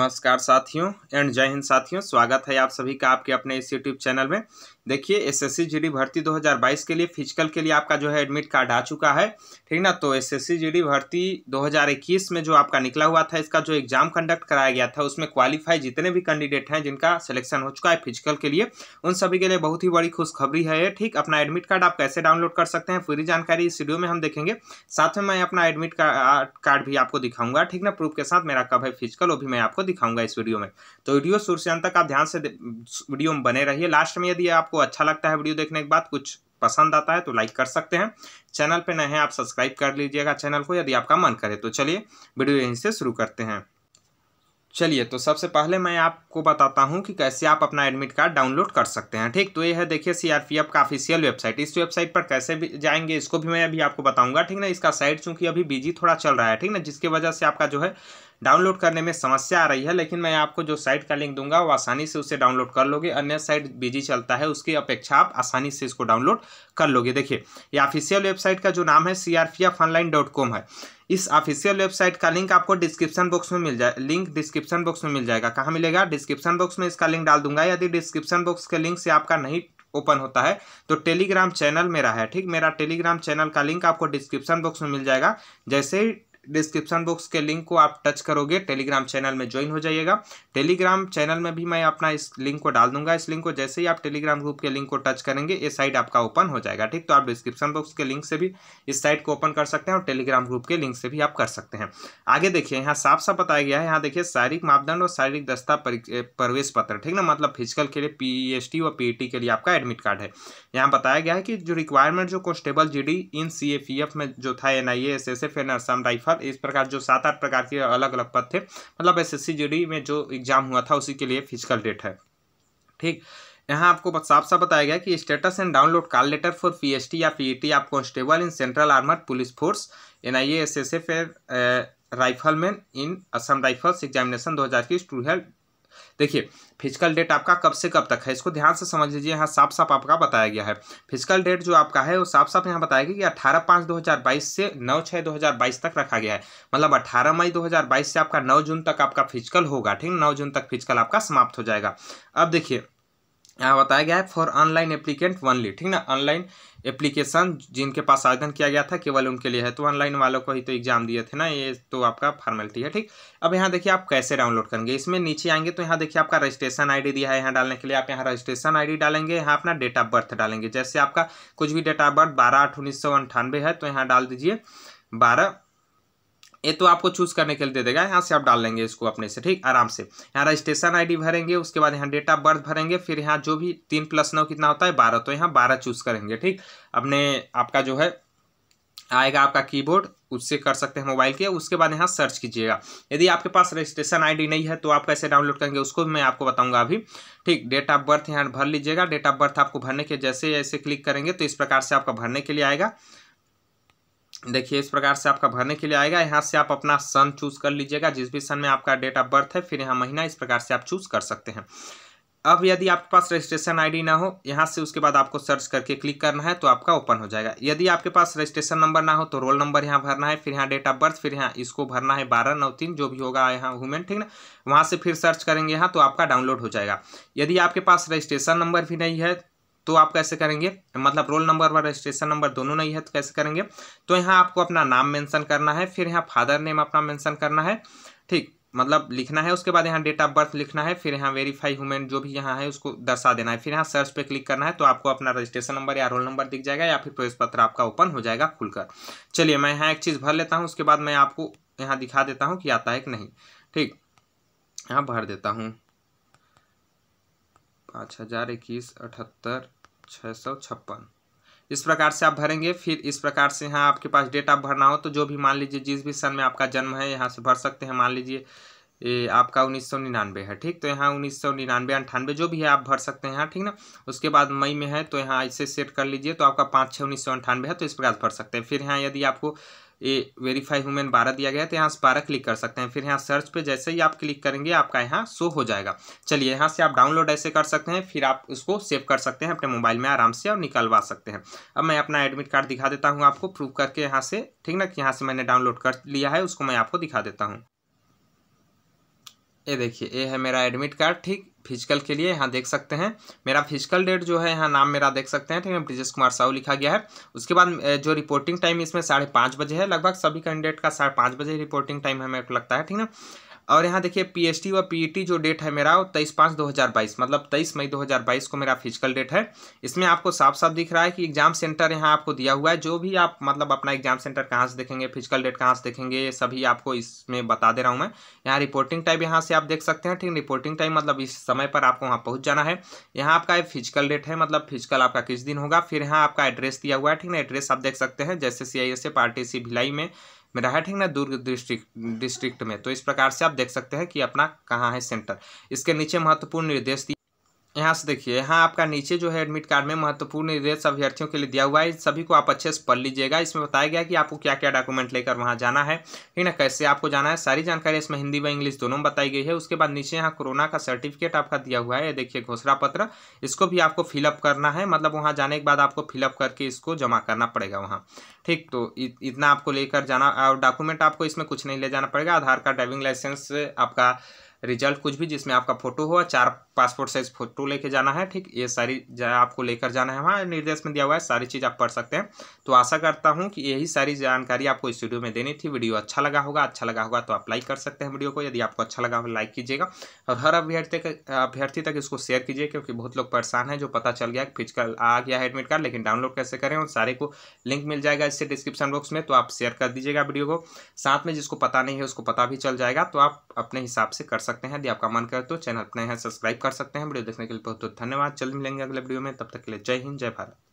नमस्कार साथियों एंड जय हिंद साथियों स्वागत है आप सभी का आपके अपने इस यूट्यूब चैनल में देखिए एसएससी जीडी भर्ती 2022 के लिए फिजिकल के लिए आपका जो है एडमिट कार्ड आ चुका है ठीक ना तो एसएससी जीडी भर्ती 2021 में जो आपका निकला हुआ था इसका जो एग्जाम कंडक्ट कराया गया था उसमें क्वालिफाई जितने भी कैंडिडेट हैं जिनका सिलेक्शन हो चुका है फिजिकल के लिए उन सभी के लिए बहुत ही बड़ी खुशखबरी है ठीक अपना एडमिट कार्ड आप कैसे डाउनलोड कर सकते हैं पूरी जानकारी इस वीडियो में हम देखेंगे साथ में मैं अपना एडमिट कार्ड भी आपको दिखाऊंगा ठीक ना प्रूफ के साथ मेरा कब है फिजिकल वो भी मैं आपको दिखाऊंगा इस वीडियो में तो वीडियो शुरू से अंत तक आप ध्यान से वीडियो में बने रहिए लास्ट में यदि आपको अच्छा लगता है वीडियो देखने के बाद कुछ पसंद आता है तो लाइक कर सकते हैं चैनल पर नए हैं आप सब्सक्राइब कर लीजिएगा चैनल को यदि आपका मन करे तो चलिए वीडियो यहीं से शुरू करते हैं चलिए तो सबसे पहले मैं आपको बताता हूँ कि कैसे आप अपना एडमिट कार्ड डाउनलोड कर सकते हैं ठीक तो ये है देखिए सीआरपीएफ का ऑफिशियल वेबसाइट इस वेबसाइट पर कैसे भी जाएंगे इसको भी मैं अभी आपको बताऊंगा ठीक ना इसका साइट चूंकि अभी बिजी थोड़ा चल रहा है ठीक ना जिसकी वजह से आपका जो है डाउनलोड करने में समस्या आ रही है लेकिन मैं आपको जो साइट का लिंक दूंगा वो आसानी से उसे डाउनलोड कर लोगे अन्य साइट बिजी चलता है उसकी अपेक्षा आप आसानी से इसको डाउनलोड कर लोगे देखिए ये ऑफिशियल वेबसाइट का जो नाम है सी है इस ऑफिशियल वेबसाइट का लिंक आपको डिस्क्रिप्शन बॉक्स में मिल जाए लिंक डिस्क्रिप्शन बॉक्स में मिल जाएगा कहाँ मिलेगा डिस्क्रिप्शन बॉक्स में इसका लिंक डाल दूंगा यदि डिस्क्रिप्शन बॉक्स के लिंक से आपका नहीं ओपन होता है तो टेलीग्राम चैनल मेरा है ठीक मेरा टेलीग्राम चैनल का लिंक आपको डिस्क्रिप्शन बॉक्स में मिल जाएगा जैसे ही डिस्क्रिप्शन बॉक्स के लिंक को आप टच करोगे टेलीग्राम चैनल में ज्वाइन हो जाइएगा टेलीग्राम चैनल में भी मैं अपना इस लिंक को डाल दूंगा इस लिंक को जैसे ही आप टेलीग्राम ग्रुप के लिंक को टच करेंगे ये साइट आपका ओपन हो जाएगा ठीक तो आप डिस्क्रिप्शन बॉक्स के लिंक से भी इस साइट को ओपन कर सकते हैं और टेलीग्राम ग्रुप के लिंक से भी आप कर सकते हैं आगे देखिए यहाँ साफ साफ बताया गया है यहाँ देखिए शारीरिक मापदंड और शारीरिक दस्ता प्रवेश पत्र ठीक ना मतलब फिजिकल के लिए पी और पी के लिए आपका एडमिट कार्ड है यहाँ बताया गया है कि जो रिक्वायरमेंट जो कॉन्स्टेबल जी इन सी में जो था NIA SSF S Assam rifle अर्थात इस प्रकार जो सात आठ प्रकार के अलग अलग पद थे मतलब एस एस में जो एग्जाम हुआ था उसी के लिए फिजिकल डेट है ठीक यहाँ आपको साफ साफ बताया गया कि status and download call letter for PST या पीईटी e आप constable in central armed police force NIA SSF rifleman in Assam rifles examination दो हज़ार इक्कीस टू हेल्प देखिए फिजिकल डेट आपका कब से कब तक है इसको ध्यान से समझ लीजिए यहाँ साफ साफ आपका बताया गया है फिजिकल डेट जो आपका है वो साफ साफ यहाँ बताया गया कि अठारह पाँच दो हज़ार बाईस से नौ छः दो हज़ार बाईस तक रखा गया है मतलब अठारह मई दो हज़ार बाईस से आपका नौ जून तक आपका फिजिकल होगा ठीक नौ जून तक फिजिकल आपका समाप्त हो जाएगा अब देखिए यहाँ बताया गया है फॉर ऑनलाइन एप्लीकेंट वनली ठीक ना ऑनलाइन एप्लीकेशन जिनके पास आवेदन किया गया था केवल उनके लिए है तो ऑनलाइन वालों को ही तो एग्जाम दिए थे ना ये तो आपका फॉर्मेलिटी है ठीक अब यहाँ देखिए आप कैसे डाउनलोड करेंगे इसमें नीचे आएंगे तो यहाँ देखिए आपका रजिस्ट्रेशन आईडी दिया है यहाँ डालने के लिए आप यहाँ रजिस्ट्रेशन आई डालेंगे यहाँ अपना डेट ऑफ बर्थ डालेंगे जैसे आपका कुछ भी डेट ऑफ बर्थ बारह आठ उन्नीस सौ अंठानवे है तो यहाँ डाल दीजिए बारह ये तो आपको चूज करने के लिए दे देगा यहाँ से आप डाल लेंगे इसको अपने से ठीक आराम से यहाँ रजिस्ट्रेशन आईडी भरेंगे उसके बाद यहाँ डेट ऑफ बर्थ भरेंगे फिर यहाँ जो भी तीन प्लस नौ कितना होता है बारह तो यहाँ बारह चूज करेंगे ठीक अपने आपका जो है आएगा आपका कीबोर्ड उससे कर सकते हैं मोबाइल के उसके बाद यहाँ सर्च कीजिएगा यदि आपके पास रजिस्ट्रेशन आईडी नहीं है तो आप कैसे डाउनलोड करेंगे उसको भी मैं आपको बताऊंगा अभी ठीक डेट ऑफ बर्थ यहाँ भर लीजिएगा डेट ऑफ बर्थ आपको भरने के जैसे जैसे क्लिक करेंगे तो इस प्रकार से आपका भरने के लिए आएगा देखिए इस प्रकार से आपका भरने के लिए आएगा यहाँ से आप अपना सन चूज कर लीजिएगा जिस भी सन में आपका डेट ऑफ बर्थ है फिर यहाँ महीना इस प्रकार से आप चूज कर सकते हैं अब यदि आपके पास रजिस्ट्रेशन आईडी ना हो यहाँ से उसके बाद आपको सर्च करके क्लिक करना है तो आपका ओपन हो जाएगा यदि आपके पास रजिस्ट्रेशन नंबर ना हो तो रोल नंबर यहाँ भरना है फिर यहाँ डेट ऑफ बर्थ फिर यहाँ इसको भरना है बारह नौ तीन जो भी होगा यहाँ वुमेन ठीक ना वहाँ से फिर सर्च करेंगे यहाँ तो आपका डाउनलोड हो जाएगा यदि आपके पास रजिस्ट्रेशन नंबर भी नहीं है तो आप कैसे करेंगे मतलब रोल नंबर व रजिस्ट्रेशन नंबर दोनों नहीं है तो कैसे करेंगे तो यहाँ आपको अपना नाम मेंशन करना है फिर यहाँ फादर नेम अपना मेंशन करना है ठीक मतलब लिखना है उसके बाद यहाँ डेट ऑफ बर्थ लिखना है फिर यहाँ वेरीफाई ह्यूमन जो भी यहाँ है उसको दर्शा देना है फिर यहाँ सर्च पे क्लिक करना है तो आपको अपना रजिस्ट्रेशन नंबर या रोल नंबर दिख जाएगा या फिर प्रवेश पत्र आपका ओपन हो जाएगा खुलकर चलिए मैं यहाँ एक चीज़ भर लेता हूँ उसके बाद मैं आपको यहाँ दिखा देता हूँ कि आता है कि नहीं ठीक यहाँ भर देता हूँ पाँच हज़ार इक्कीस अठहत्तर छः सौ छप्पन इस प्रकार से आप भरेंगे फिर इस प्रकार से यहाँ आपके पास डेट आप भरना हो तो जो भी मान लीजिए जिस भी सन में आपका जन्म है यहाँ से भर सकते हैं मान लीजिए ये आपका उन्नीस सौ निन्यानवे है ठीक तो यहाँ उन्नीस सौ निन्यानवे अंठानवे जो भी है आप भर सकते हैं यहाँ ठीक ना उसके बाद मई में है तो यहाँ ऐसे सेट कर लीजिए तो आपका पाँच छः उन्नीस सौ अंठानवे है तो इस प्रकार भर सकते हैं फिर यहाँ यदि आपको ये वेरीफाई ह्यूमन बारह दिया गया है तो यहाँ से बारह क्लिक कर सकते हैं फिर यहाँ सर्च पे जैसे ही आप क्लिक करेंगे आपका यहाँ शो हो जाएगा चलिए यहाँ से आप डाउनलोड ऐसे कर सकते हैं फिर आप उसको सेव कर सकते हैं अपने मोबाइल में आराम से और निकलवा सकते हैं अब मैं अपना एडमिट कार्ड दिखा देता हूँ आपको प्रूव करके यहाँ से ठीक ना कि यहाँ से मैंने डाउनलोड कर लिया है उसको मैं आपको दिखा देता हूँ ये देखिए ये है मेरा एडमिट कार्ड ठीक फिजिकल के लिए यहाँ देख सकते हैं मेरा फिजिकल डेट जो है यहाँ नाम मेरा देख सकते हैं ठीक है ब्रिजेश कुमार साहू लिखा गया है उसके बाद जो रिपोर्टिंग टाइम इसमें साढ़े पाँच बजे है लगभग सभी कैंडिडेट का साढ़े पाँच बजे रिपोर्टिंग टाइम हमें लगता है ठीक ना और यहाँ देखिए पीएसटी व पीईटी e जो डेट है मेरा वो तेईस पाँच दो हज़ार बाईस मतलब तेईस मई दो हज़ार बाईस को मेरा फिजिकल डेट है इसमें आपको साफ साफ दिख रहा है कि एग्जाम सेंटर यहाँ आपको दिया हुआ है जो भी आप मतलब अपना एग्जाम सेंटर कहाँ से देखेंगे फिजिकल डेट कहाँ से देखेंगे ये सभी आपको इसमें बता दे रहा हूँ मैं यहाँ रिपोर्टिंग टाइम यहाँ से आप देख सकते हैं ठीक रिपोर्टिंग टाइम मतलब इस समय पर आपको वहाँ पहुँच जाना है यहाँ आपका फिजिकल डेट है मतलब फिजिकल आपका किस दिन होगा फिर यहाँ आपका एड्रेस दिया हुआ है ठीक ना एड्रेस आप देख सकते हैं जैसे C I S A party C Bhilai में मेरा है ना दुर्ग डिस्ट्रिक्ट डिस्ट्रिक्ट में तो इस प्रकार से आप देख सकते हैं कि अपना कहाँ है सेंटर इसके नीचे महत्वपूर्ण निर्देश यहाँ से देखिए यहाँ आपका नीचे जो है एडमिट कार्ड में महत्वपूर्ण निर्देश अभ्यर्थियों के लिए दिया हुआ है सभी को आप अच्छे से पढ़ लीजिएगा इसमें बताया गया कि आपको क्या क्या डॉक्यूमेंट लेकर वहाँ जाना है ठीक ना कैसे आपको जाना है सारी जानकारी इसमें हिंदी व इंग्लिश दोनों में बताई गई है उसके बाद नीचे यहाँ कोरोना का सर्टिफिकेट आपका दिया हुआ है ये देखिए घोषणा पत्र इसको भी आपको फिलअप करना है मतलब वहाँ जाने के बाद आपको फिलअप करके इसको जमा करना पड़ेगा वहाँ ठीक तो इतना आपको लेकर जाना और डॉक्यूमेंट आपको इसमें कुछ नहीं ले जाना पड़ेगा आधार कार्ड ड्राइविंग लाइसेंस आपका रिजल्ट कुछ भी जिसमें आपका फोटो हुआ चार पासपोर्ट साइज फोटो लेके जाना है ठीक ये सारी आपको लेकर जाना है वहाँ निर्देश में दिया हुआ है सारी चीज़ आप पढ़ सकते हैं तो आशा करता हूँ कि यही सारी जानकारी आपको इस वीडियो में देनी थी वीडियो अच्छा लगा होगा अच्छा लगा होगा तो आप लाइक कर सकते हैं वीडियो को यदि आपको अच्छा लगा हो लाइक कीजिएगा और हर अभ्यर्थी अभ्यर्थी तक इसको शेयर कीजिए क्योंकि बहुत लोग परेशान हैं जो पता चल गया फिजिकल आ गया है एडमिट कार्ड लेकिन डाउनलोड कैसे करें और सारे को लिंक मिल जाएगा इससे डिस्क्रिप्शन बॉक्स में तो आप शेयर कर दीजिएगा वीडियो को साथ में जिसको पता नहीं है उसको पता भी चल जाएगा तो आप अपने हिसाब से कर सकते सकते हैं यदि आपका मन करे तो चैनल अपने यहाँ सब्सक्राइब कर सकते हैं वीडियो देखने के लिए बहुत बहुत धन्यवाद जल्द मिलेंगे अगले वीडियो में तब तक के लिए जय हिंद जय भारत